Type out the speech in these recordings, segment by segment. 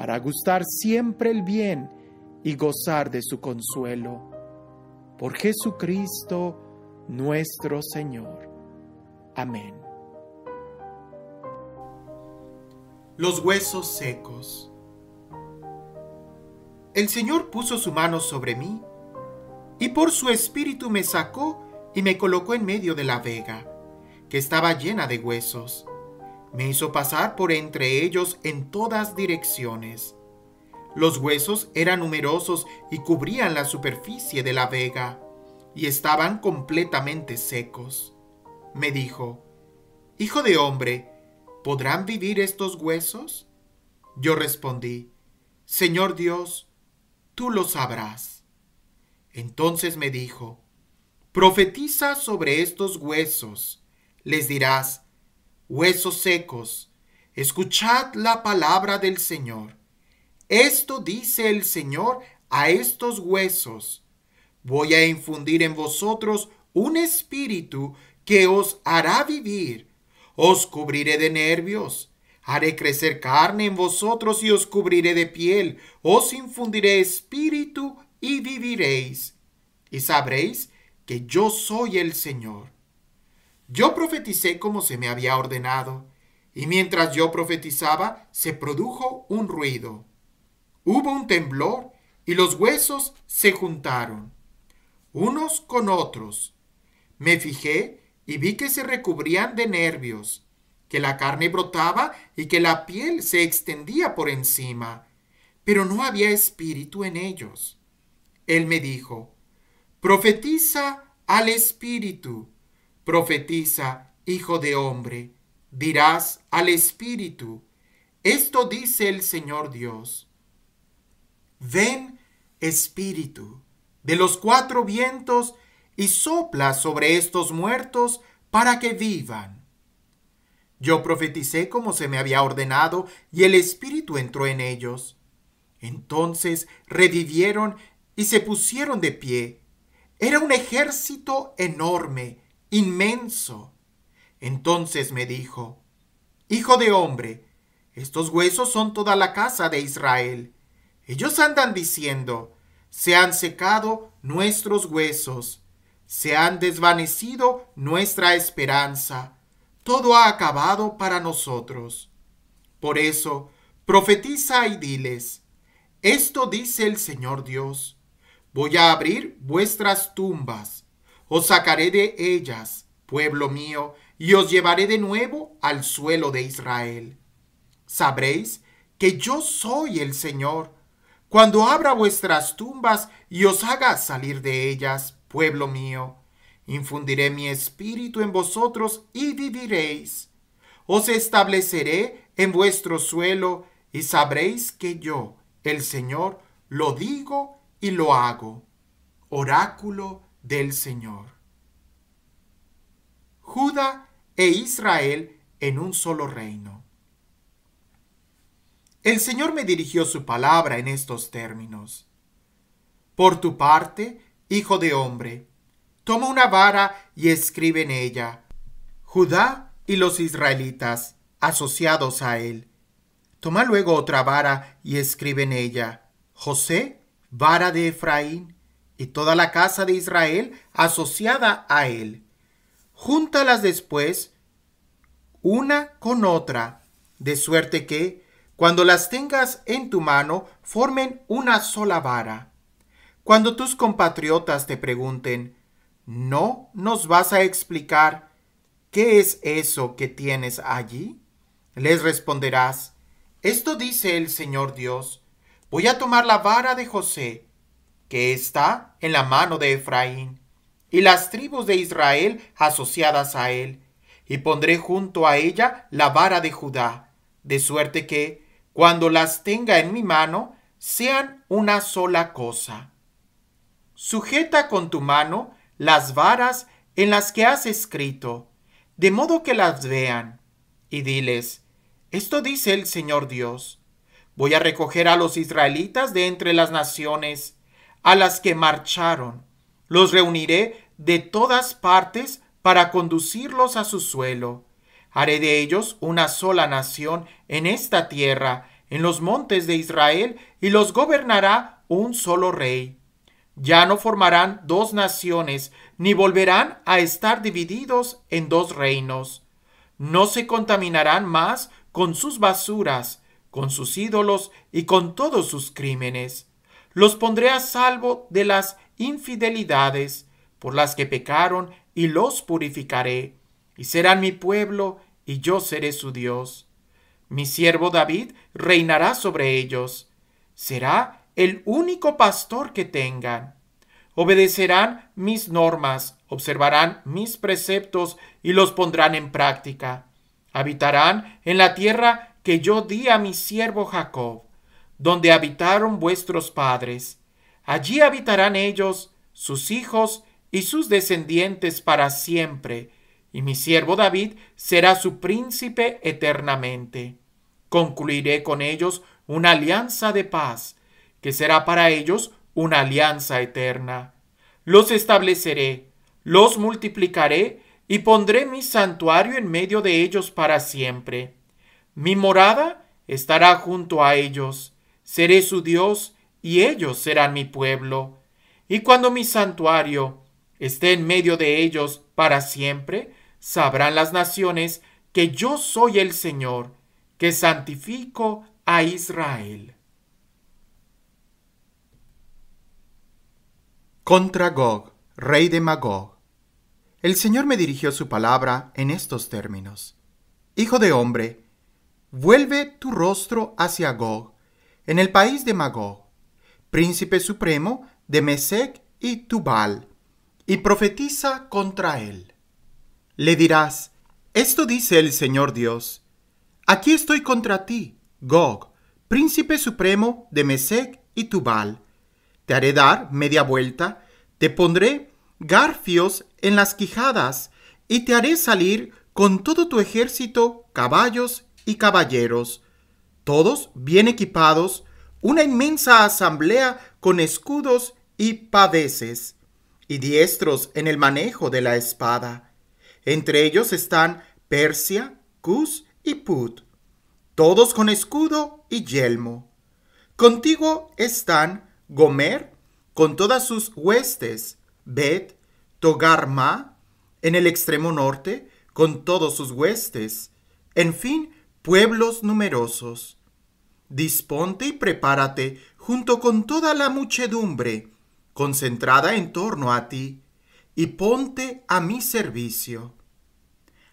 para gustar siempre el bien y gozar de su consuelo. Por Jesucristo nuestro Señor. Amén. Los huesos secos. El Señor puso su mano sobre mí, y por su espíritu me sacó y me colocó en medio de la vega, que estaba llena de huesos me hizo pasar por entre ellos en todas direcciones. Los huesos eran numerosos y cubrían la superficie de la vega, y estaban completamente secos. Me dijo, Hijo de hombre, ¿podrán vivir estos huesos? Yo respondí, Señor Dios, tú lo sabrás. Entonces me dijo, Profetiza sobre estos huesos, les dirás, huesos secos, escuchad la palabra del Señor. Esto dice el Señor a estos huesos. Voy a infundir en vosotros un espíritu que os hará vivir. Os cubriré de nervios. Haré crecer carne en vosotros y os cubriré de piel. Os infundiré espíritu y viviréis. Y sabréis que yo soy el Señor. Yo profeticé como se me había ordenado, y mientras yo profetizaba se produjo un ruido. Hubo un temblor y los huesos se juntaron, unos con otros. Me fijé y vi que se recubrían de nervios, que la carne brotaba y que la piel se extendía por encima, pero no había espíritu en ellos. Él me dijo, Profetiza al espíritu profetiza, hijo de hombre, dirás al Espíritu, esto dice el Señor Dios. Ven, Espíritu, de los cuatro vientos, y sopla sobre estos muertos para que vivan. Yo profeticé como se me había ordenado, y el Espíritu entró en ellos. Entonces revivieron y se pusieron de pie. Era un ejército enorme, inmenso. Entonces me dijo, Hijo de hombre, estos huesos son toda la casa de Israel. Ellos andan diciendo, se han secado nuestros huesos, se han desvanecido nuestra esperanza, todo ha acabado para nosotros. Por eso, profetiza y diles, esto dice el Señor Dios, voy a abrir vuestras tumbas os sacaré de ellas, pueblo mío, y os llevaré de nuevo al suelo de Israel. Sabréis que yo soy el Señor, cuando abra vuestras tumbas y os haga salir de ellas, pueblo mío. Infundiré mi espíritu en vosotros y viviréis. Os estableceré en vuestro suelo y sabréis que yo, el Señor, lo digo y lo hago. Oráculo del Señor. Judá e Israel en un solo reino. El Señor me dirigió su palabra en estos términos. Por tu parte, hijo de hombre, toma una vara y escribe en ella, Judá y los israelitas, asociados a él. Toma luego otra vara y escribe en ella, José, vara de Efraín, y toda la casa de Israel asociada a él. Júntalas después una con otra, de suerte que, cuando las tengas en tu mano, formen una sola vara. Cuando tus compatriotas te pregunten, ¿no nos vas a explicar qué es eso que tienes allí? Les responderás, esto dice el Señor Dios, voy a tomar la vara de José, que está en la mano de Efraín, y las tribus de Israel asociadas a él, y pondré junto a ella la vara de Judá, de suerte que, cuando las tenga en mi mano, sean una sola cosa. Sujeta con tu mano las varas en las que has escrito, de modo que las vean, y diles, esto dice el Señor Dios, voy a recoger a los israelitas de entre las naciones, a las que marcharon. Los reuniré de todas partes para conducirlos a su suelo. Haré de ellos una sola nación en esta tierra, en los montes de Israel, y los gobernará un solo rey. Ya no formarán dos naciones, ni volverán a estar divididos en dos reinos. No se contaminarán más con sus basuras, con sus ídolos y con todos sus crímenes los pondré a salvo de las infidelidades por las que pecaron y los purificaré, y serán mi pueblo y yo seré su Dios. Mi siervo David reinará sobre ellos. Será el único pastor que tengan. Obedecerán mis normas, observarán mis preceptos y los pondrán en práctica. Habitarán en la tierra que yo di a mi siervo Jacob donde habitaron vuestros padres. Allí habitarán ellos, sus hijos y sus descendientes para siempre, y mi siervo David será su príncipe eternamente. Concluiré con ellos una alianza de paz, que será para ellos una alianza eterna. Los estableceré, los multiplicaré y pondré mi santuario en medio de ellos para siempre. Mi morada estará junto a ellos Seré su Dios y ellos serán mi pueblo. Y cuando mi santuario esté en medio de ellos para siempre, sabrán las naciones que yo soy el Señor, que santifico a Israel. Contra Gog, rey de Magog. El Señor me dirigió su palabra en estos términos. Hijo de hombre, vuelve tu rostro hacia Gog en el país de Magog, príncipe supremo de Mesec y Tubal, y profetiza contra él. Le dirás, esto dice el Señor Dios, aquí estoy contra ti, Gog, príncipe supremo de Mesec y Tubal. Te haré dar media vuelta, te pondré garfios en las quijadas, y te haré salir con todo tu ejército, caballos y caballeros, todos bien equipados, una inmensa asamblea con escudos y padeces, y diestros en el manejo de la espada. Entre ellos están Persia, Cus y Put, todos con escudo y yelmo. Contigo están Gomer, con todas sus huestes, Bet, Togarma, en el extremo norte, con todos sus huestes, en fin, pueblos numerosos. Disponte y prepárate junto con toda la muchedumbre concentrada en torno a ti, y ponte a mi servicio.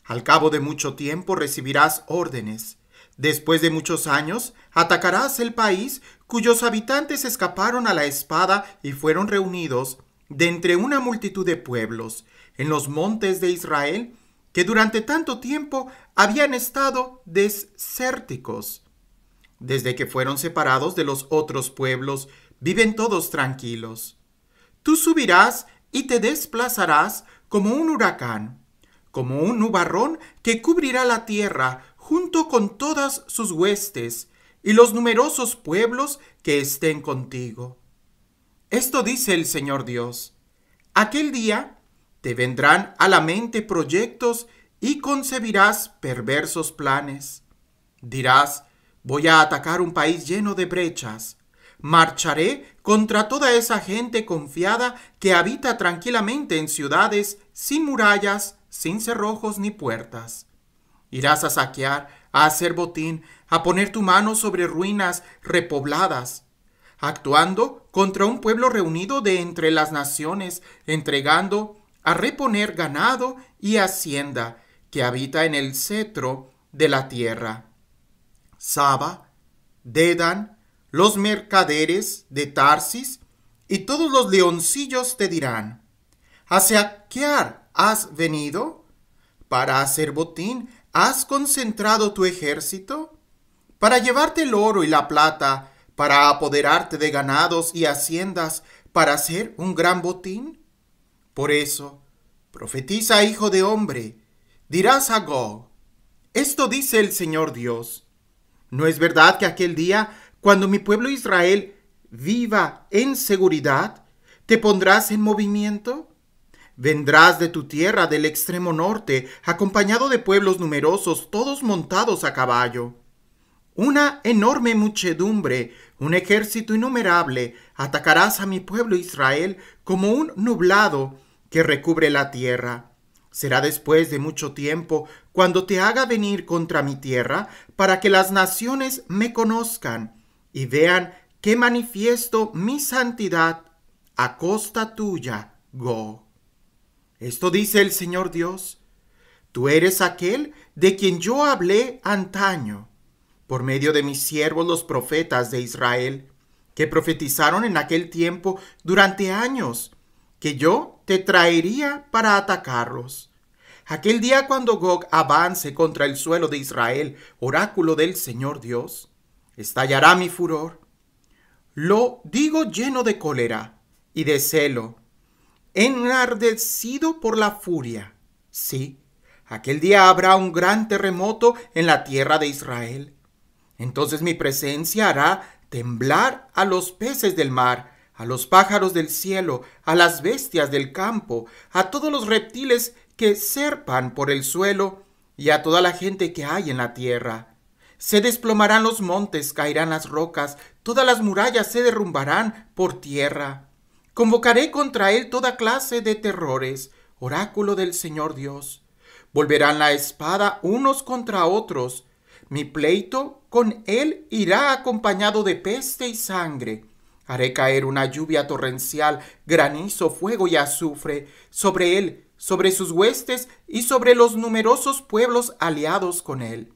Al cabo de mucho tiempo recibirás órdenes. Después de muchos años, atacarás el país cuyos habitantes escaparon a la espada y fueron reunidos de entre una multitud de pueblos en los montes de Israel que durante tanto tiempo habían estado desérticos desde que fueron separados de los otros pueblos, viven todos tranquilos. Tú subirás y te desplazarás como un huracán, como un nubarrón que cubrirá la tierra junto con todas sus huestes y los numerosos pueblos que estén contigo. Esto dice el Señor Dios. Aquel día te vendrán a la mente proyectos y concebirás perversos planes. Dirás, Voy a atacar un país lleno de brechas. Marcharé contra toda esa gente confiada que habita tranquilamente en ciudades sin murallas, sin cerrojos ni puertas. Irás a saquear, a hacer botín, a poner tu mano sobre ruinas repobladas, actuando contra un pueblo reunido de entre las naciones, entregando a reponer ganado y hacienda que habita en el cetro de la tierra. Saba, Dedan, los mercaderes de Tarsis y todos los leoncillos te dirán, ¿Hacia qué has venido? ¿Para hacer botín has concentrado tu ejército? ¿Para llevarte el oro y la plata? ¿Para apoderarte de ganados y haciendas? ¿Para hacer un gran botín? Por eso, profetiza, hijo de hombre, dirás a Gog, esto dice el Señor Dios, ¿No es verdad que aquel día, cuando mi pueblo Israel viva en seguridad, te pondrás en movimiento? Vendrás de tu tierra del extremo norte, acompañado de pueblos numerosos, todos montados a caballo. Una enorme muchedumbre, un ejército innumerable, atacarás a mi pueblo Israel como un nublado que recubre la tierra. Será después de mucho tiempo cuando te haga venir contra mi tierra, para que las naciones me conozcan y vean que manifiesto mi santidad a costa tuya, Go. Esto dice el Señor Dios. Tú eres aquel de quien yo hablé antaño, por medio de mis siervos los profetas de Israel, que profetizaron en aquel tiempo durante años, que yo te traería para atacarlos. Aquel día cuando Gog avance contra el suelo de Israel, oráculo del Señor Dios, estallará mi furor. Lo digo lleno de cólera y de celo, enardecido por la furia. Sí, aquel día habrá un gran terremoto en la tierra de Israel. Entonces mi presencia hará temblar a los peces del mar, a los pájaros del cielo, a las bestias del campo, a todos los reptiles que serpan por el suelo, y a toda la gente que hay en la tierra. Se desplomarán los montes, caerán las rocas, todas las murallas se derrumbarán por tierra. Convocaré contra él toda clase de terrores, oráculo del Señor Dios. Volverán la espada unos contra otros. Mi pleito con él irá acompañado de peste y sangre Haré caer una lluvia torrencial, granizo, fuego y azufre sobre él, sobre sus huestes y sobre los numerosos pueblos aliados con él.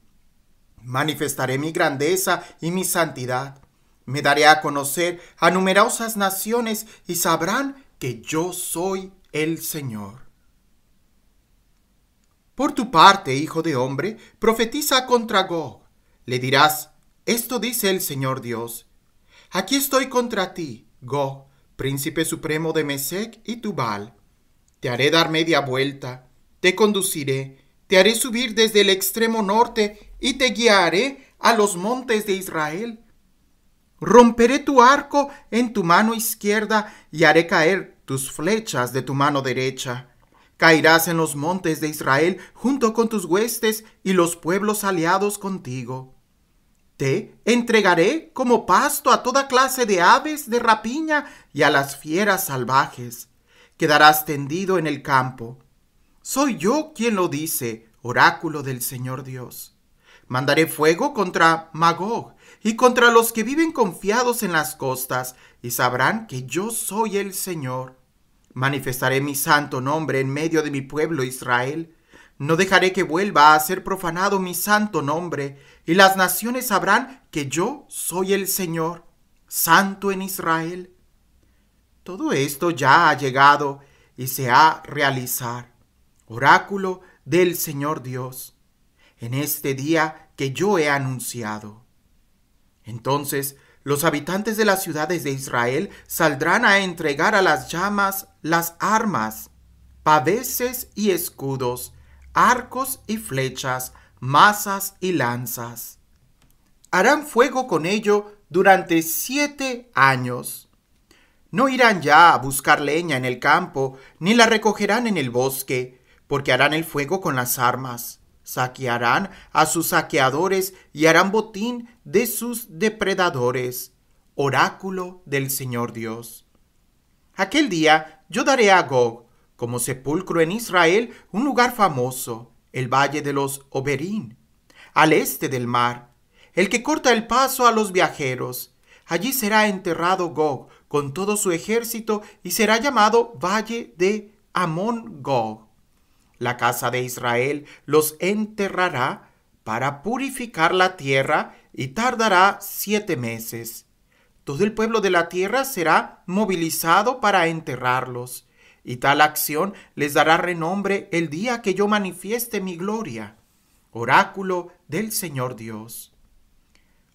Manifestaré mi grandeza y mi santidad. Me daré a conocer a numerosas naciones y sabrán que yo soy el Señor. Por tu parte, hijo de hombre, profetiza contra Gog. Le dirás, esto dice el Señor Dios Aquí estoy contra ti, Go, príncipe supremo de Mesec y Tubal. Te haré dar media vuelta, te conduciré, te haré subir desde el extremo norte y te guiaré a los montes de Israel. Romperé tu arco en tu mano izquierda y haré caer tus flechas de tu mano derecha. Caerás en los montes de Israel junto con tus huestes y los pueblos aliados contigo entregaré como pasto a toda clase de aves de rapiña y a las fieras salvajes. Quedarás tendido en el campo. Soy yo quien lo dice, oráculo del Señor Dios. Mandaré fuego contra Magog y contra los que viven confiados en las costas, y sabrán que yo soy el Señor. Manifestaré mi santo nombre en medio de mi pueblo Israel. No dejaré que vuelva a ser profanado mi santo nombre, y las naciones sabrán que yo soy el Señor, santo en Israel. Todo esto ya ha llegado y se ha realizar. Oráculo del Señor Dios, en este día que yo he anunciado. Entonces los habitantes de las ciudades de Israel saldrán a entregar a las llamas las armas, paveses y escudos, arcos y flechas, mazas y lanzas. Harán fuego con ello durante siete años. No irán ya a buscar leña en el campo, ni la recogerán en el bosque, porque harán el fuego con las armas. Saquearán a sus saqueadores y harán botín de sus depredadores. Oráculo del Señor Dios. Aquel día yo daré a Gog, como sepulcro en Israel, un lugar famoso el valle de los Oberín, al este del mar, el que corta el paso a los viajeros. Allí será enterrado Gog con todo su ejército y será llamado Valle de Amón Gog. La casa de Israel los enterrará para purificar la tierra y tardará siete meses. Todo el pueblo de la tierra será movilizado para enterrarlos y tal acción les dará renombre el día que yo manifieste mi gloria. Oráculo del Señor Dios.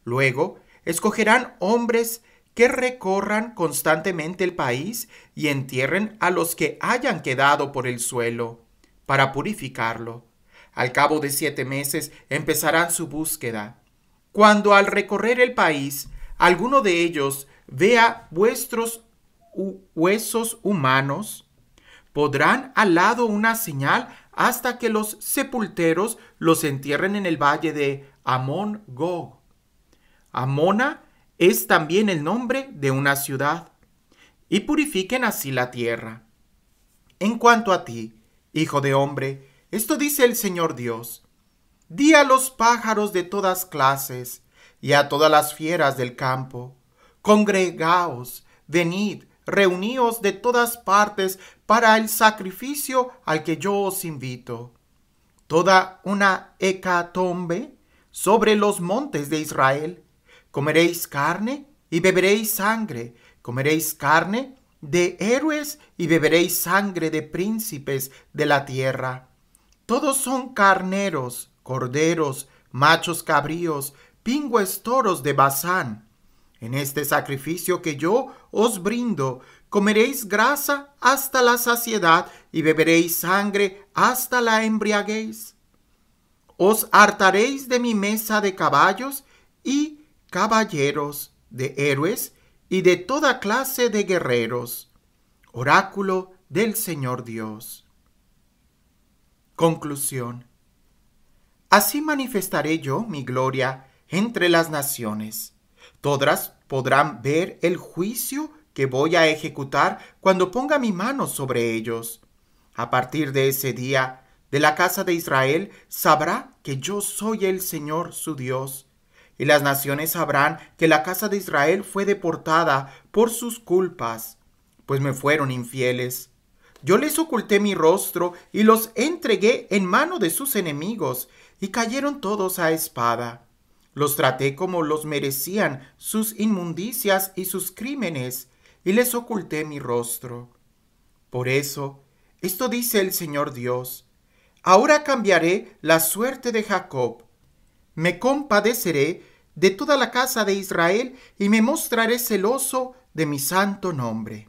Luego, escogerán hombres que recorran constantemente el país y entierren a los que hayan quedado por el suelo, para purificarlo. Al cabo de siete meses empezarán su búsqueda. Cuando al recorrer el país alguno de ellos vea vuestros huesos humanos, podrán lado una señal hasta que los sepulteros los entierren en el valle de Amón Gog. Amona es también el nombre de una ciudad. Y purifiquen así la tierra. En cuanto a ti, hijo de hombre, esto dice el Señor Dios. Di a los pájaros de todas clases y a todas las fieras del campo. Congregaos, venid, reuníos de todas partes para el sacrificio al que yo os invito. Toda una hecatombe sobre los montes de Israel. Comeréis carne y beberéis sangre. Comeréis carne de héroes y beberéis sangre de príncipes de la tierra. Todos son carneros, corderos, machos cabríos, pingües toros de Bazán. En este sacrificio que yo os brindo, comeréis grasa hasta la saciedad y beberéis sangre hasta la embriaguez. Os hartaréis de mi mesa de caballos y caballeros, de héroes y de toda clase de guerreros. Oráculo del Señor Dios. Conclusión. Así manifestaré yo mi gloria entre las naciones. Todas podrán ver el juicio que voy a ejecutar cuando ponga mi mano sobre ellos. A partir de ese día, de la casa de Israel sabrá que yo soy el Señor su Dios. Y las naciones sabrán que la casa de Israel fue deportada por sus culpas, pues me fueron infieles. Yo les oculté mi rostro y los entregué en mano de sus enemigos, y cayeron todos a espada. Los traté como los merecían sus inmundicias y sus crímenes, y les oculté mi rostro. Por eso, esto dice el Señor Dios, ahora cambiaré la suerte de Jacob, me compadeceré de toda la casa de Israel y me mostraré celoso de mi santo nombre.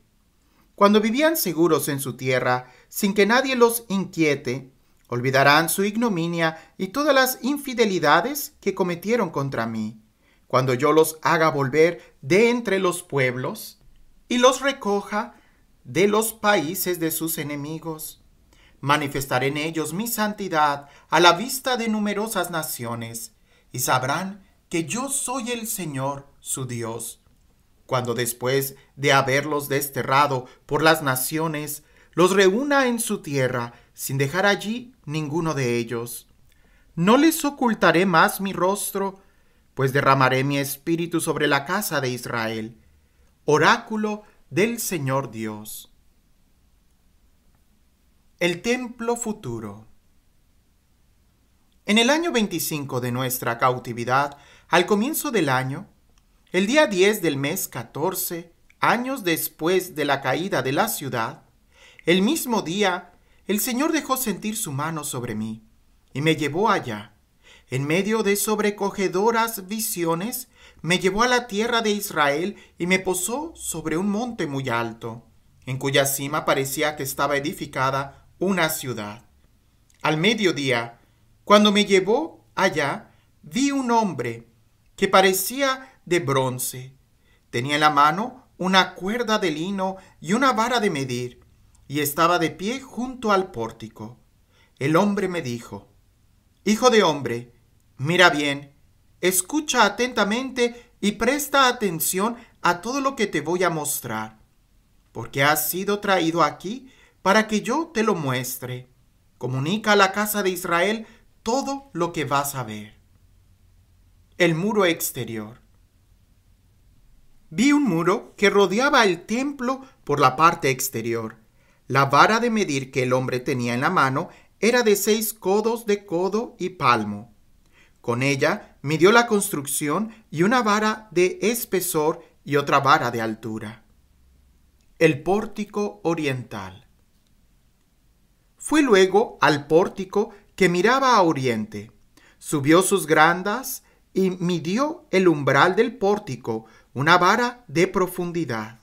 Cuando vivían seguros en su tierra, sin que nadie los inquiete, olvidarán su ignominia y todas las infidelidades que cometieron contra mí. Cuando yo los haga volver de entre los pueblos, y los recoja de los países de sus enemigos. Manifestaré en ellos mi santidad a la vista de numerosas naciones, y sabrán que yo soy el Señor su Dios. Cuando después de haberlos desterrado por las naciones, los reúna en su tierra, sin dejar allí ninguno de ellos. No les ocultaré más mi rostro, pues derramaré mi espíritu sobre la casa de Israel, oráculo del Señor Dios. El templo futuro. En el año 25 de nuestra cautividad, al comienzo del año, el día 10 del mes 14, años después de la caída de la ciudad, el mismo día, el Señor dejó sentir su mano sobre mí y me llevó allá en medio de sobrecogedoras visiones, me llevó a la tierra de Israel y me posó sobre un monte muy alto, en cuya cima parecía que estaba edificada una ciudad. Al mediodía, cuando me llevó allá, vi un hombre que parecía de bronce. Tenía en la mano una cuerda de lino y una vara de medir, y estaba de pie junto al pórtico. El hombre me dijo, Hijo de hombre, Mira bien, escucha atentamente y presta atención a todo lo que te voy a mostrar, porque has sido traído aquí para que yo te lo muestre. Comunica a la casa de Israel todo lo que vas a ver. El muro exterior. Vi un muro que rodeaba el templo por la parte exterior. La vara de medir que el hombre tenía en la mano era de seis codos de codo y palmo. Con ella midió la construcción y una vara de espesor y otra vara de altura. El pórtico oriental. Fue luego al pórtico que miraba a oriente. Subió sus grandas y midió el umbral del pórtico, una vara de profundidad.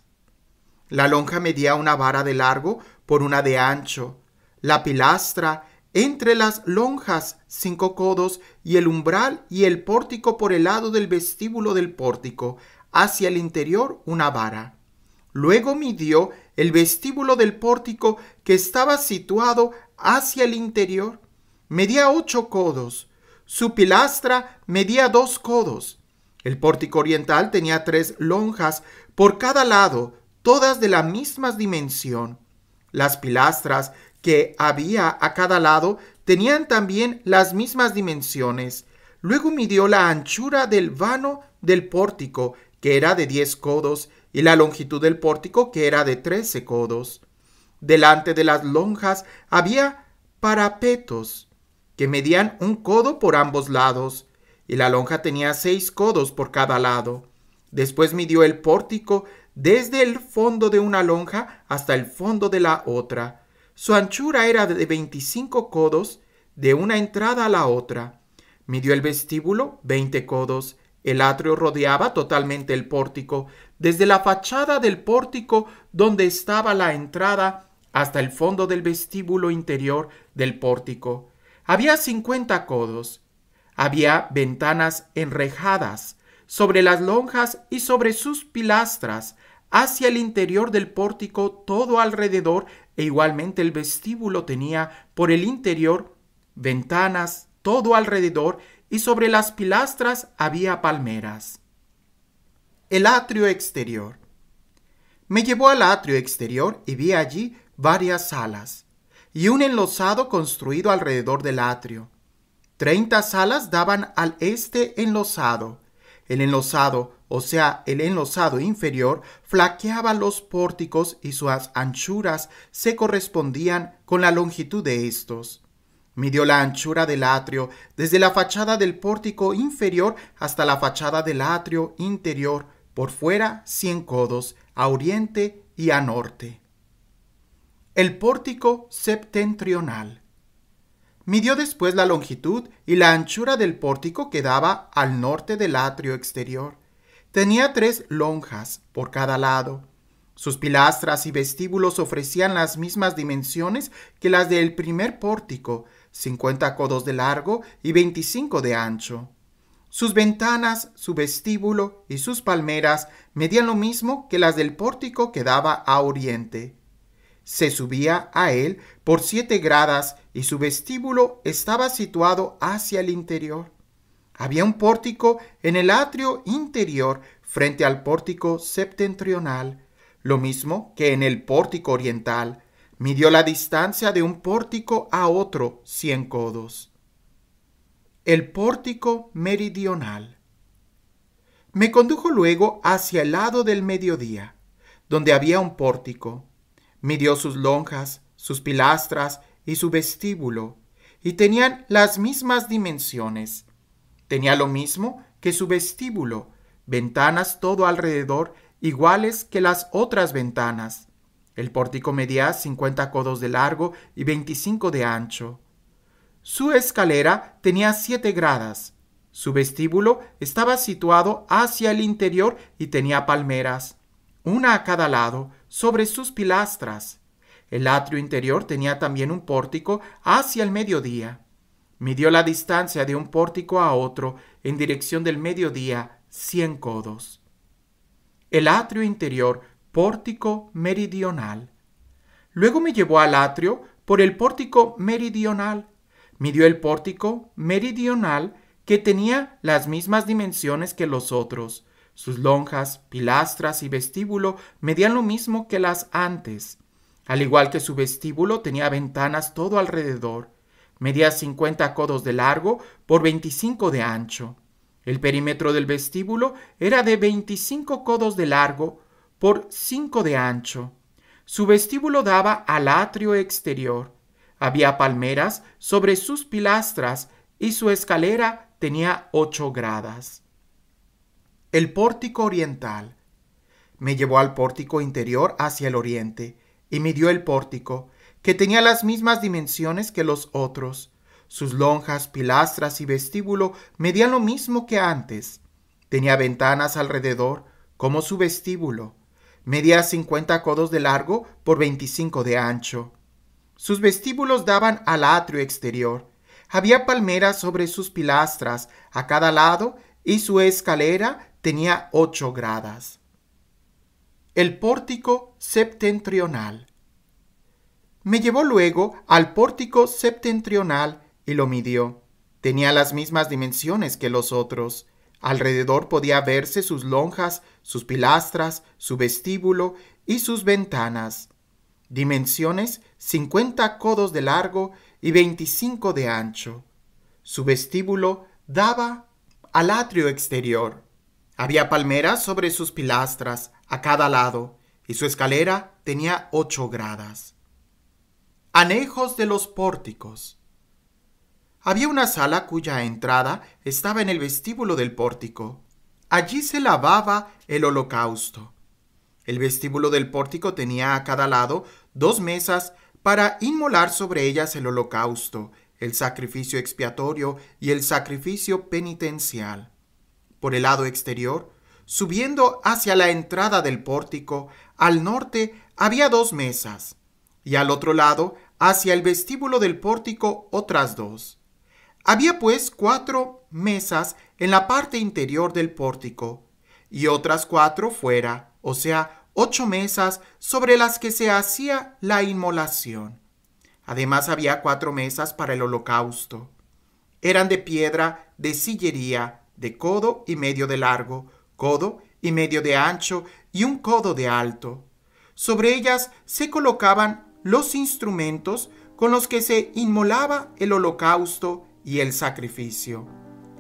La lonja medía una vara de largo por una de ancho. La pilastra entre las lonjas cinco codos y el umbral y el pórtico por el lado del vestíbulo del pórtico, hacia el interior una vara. Luego midió el vestíbulo del pórtico que estaba situado hacia el interior, medía ocho codos, su pilastra medía dos codos. El pórtico oriental tenía tres lonjas por cada lado, todas de la misma dimensión. Las pilastras que había a cada lado tenían también las mismas dimensiones. Luego midió la anchura del vano del pórtico, que era de diez codos, y la longitud del pórtico, que era de trece codos. Delante de las lonjas había parapetos, que medían un codo por ambos lados, y la lonja tenía seis codos por cada lado. Después midió el pórtico desde el fondo de una lonja hasta el fondo de la otra. Su anchura era de 25 codos de una entrada a la otra. Midió el vestíbulo 20 codos. El atrio rodeaba totalmente el pórtico, desde la fachada del pórtico donde estaba la entrada hasta el fondo del vestíbulo interior del pórtico. Había 50 codos. Había ventanas enrejadas sobre las lonjas y sobre sus pilastras, hacia el interior del pórtico todo alrededor e igualmente el vestíbulo tenía por el interior ventanas todo alrededor y sobre las pilastras había palmeras. El atrio exterior. Me llevó al atrio exterior y vi allí varias salas y un enlosado construido alrededor del atrio. Treinta salas daban al este enlosado. El enlosado o sea, el enlosado inferior, flaqueaba los pórticos y sus anchuras se correspondían con la longitud de estos. Midió la anchura del atrio desde la fachada del pórtico inferior hasta la fachada del atrio interior, por fuera cien codos, a oriente y a norte. El pórtico septentrional. Midió después la longitud y la anchura del pórtico que daba al norte del atrio exterior Tenía tres lonjas por cada lado. Sus pilastras y vestíbulos ofrecían las mismas dimensiones que las del primer pórtico, 50 codos de largo y 25 de ancho. Sus ventanas, su vestíbulo y sus palmeras medían lo mismo que las del pórtico que daba a oriente. Se subía a él por siete gradas y su vestíbulo estaba situado hacia el interior. Había un pórtico en el atrio interior frente al pórtico septentrional, lo mismo que en el pórtico oriental. Midió la distancia de un pórtico a otro cien codos. El pórtico meridional. Me condujo luego hacia el lado del mediodía, donde había un pórtico. Midió sus lonjas, sus pilastras y su vestíbulo, y tenían las mismas dimensiones. Tenía lo mismo que su vestíbulo, ventanas todo alrededor iguales que las otras ventanas. El pórtico medía 50 codos de largo y 25 de ancho. Su escalera tenía siete gradas. Su vestíbulo estaba situado hacia el interior y tenía palmeras, una a cada lado, sobre sus pilastras. El atrio interior tenía también un pórtico hacia el mediodía. Midió la distancia de un pórtico a otro en dirección del mediodía cien codos. El atrio interior, pórtico meridional. Luego me llevó al atrio por el pórtico meridional. Midió el pórtico meridional que tenía las mismas dimensiones que los otros. Sus lonjas, pilastras y vestíbulo medían lo mismo que las antes. Al igual que su vestíbulo tenía ventanas todo alrededor. Medía cincuenta codos de largo por veinticinco de ancho. El perímetro del vestíbulo era de veinticinco codos de largo por cinco de ancho. Su vestíbulo daba al atrio exterior. Había palmeras sobre sus pilastras y su escalera tenía ocho gradas. El pórtico oriental. Me llevó al pórtico interior hacia el oriente y midió el pórtico que tenía las mismas dimensiones que los otros. Sus lonjas, pilastras y vestíbulo medían lo mismo que antes. Tenía ventanas alrededor, como su vestíbulo. Medía 50 codos de largo por 25 de ancho. Sus vestíbulos daban al atrio exterior. Había palmeras sobre sus pilastras a cada lado y su escalera tenía ocho gradas. El pórtico septentrional. Me llevó luego al pórtico septentrional y lo midió. Tenía las mismas dimensiones que los otros. Alrededor podía verse sus lonjas, sus pilastras, su vestíbulo y sus ventanas. Dimensiones 50 codos de largo y 25 de ancho. Su vestíbulo daba al atrio exterior. Había palmeras sobre sus pilastras a cada lado y su escalera tenía ocho gradas. Anejos de los pórticos. Había una sala cuya entrada estaba en el vestíbulo del pórtico. Allí se lavaba el holocausto. El vestíbulo del pórtico tenía a cada lado dos mesas para inmolar sobre ellas el holocausto, el sacrificio expiatorio y el sacrificio penitencial. Por el lado exterior, subiendo hacia la entrada del pórtico, al norte había dos mesas, y al otro lado hacia el vestíbulo del pórtico otras dos. Había pues cuatro mesas en la parte interior del pórtico y otras cuatro fuera, o sea, ocho mesas sobre las que se hacía la inmolación. Además había cuatro mesas para el holocausto. Eran de piedra, de sillería, de codo y medio de largo, codo y medio de ancho y un codo de alto. Sobre ellas se colocaban los instrumentos con los que se inmolaba el holocausto y el sacrificio.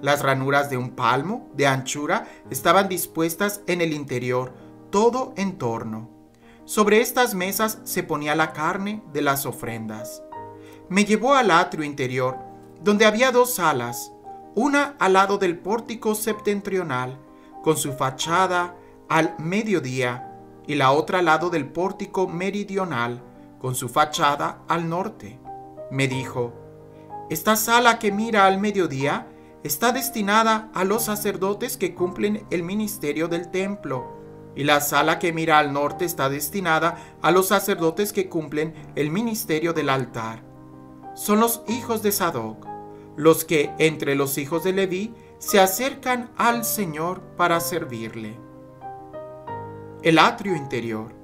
Las ranuras de un palmo de anchura estaban dispuestas en el interior, todo en torno. Sobre estas mesas se ponía la carne de las ofrendas. Me llevó al atrio interior, donde había dos salas, una al lado del pórtico septentrional, con su fachada al mediodía, y la otra al lado del pórtico meridional, con su fachada al norte. Me dijo, esta sala que mira al mediodía está destinada a los sacerdotes que cumplen el ministerio del templo, y la sala que mira al norte está destinada a los sacerdotes que cumplen el ministerio del altar. Son los hijos de Sadoc, los que entre los hijos de Leví se acercan al Señor para servirle. El atrio interior.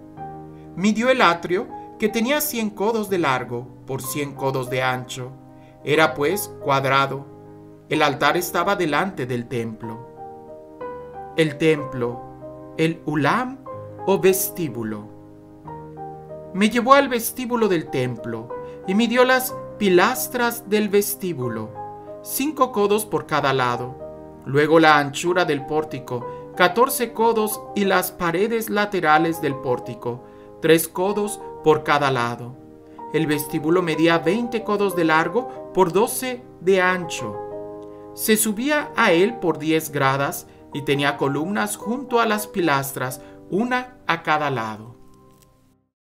Midió el atrio que tenía 100 codos de largo por 100 codos de ancho. Era pues cuadrado. El altar estaba delante del templo. El templo, el ulam o vestíbulo. Me llevó al vestíbulo del templo y midió las pilastras del vestíbulo, cinco codos por cada lado. Luego la anchura del pórtico, catorce codos y las paredes laterales del pórtico, tres codos por cada lado. El vestíbulo medía 20 codos de largo por 12 de ancho. Se subía a él por 10 gradas y tenía columnas junto a las pilastras, una a cada lado.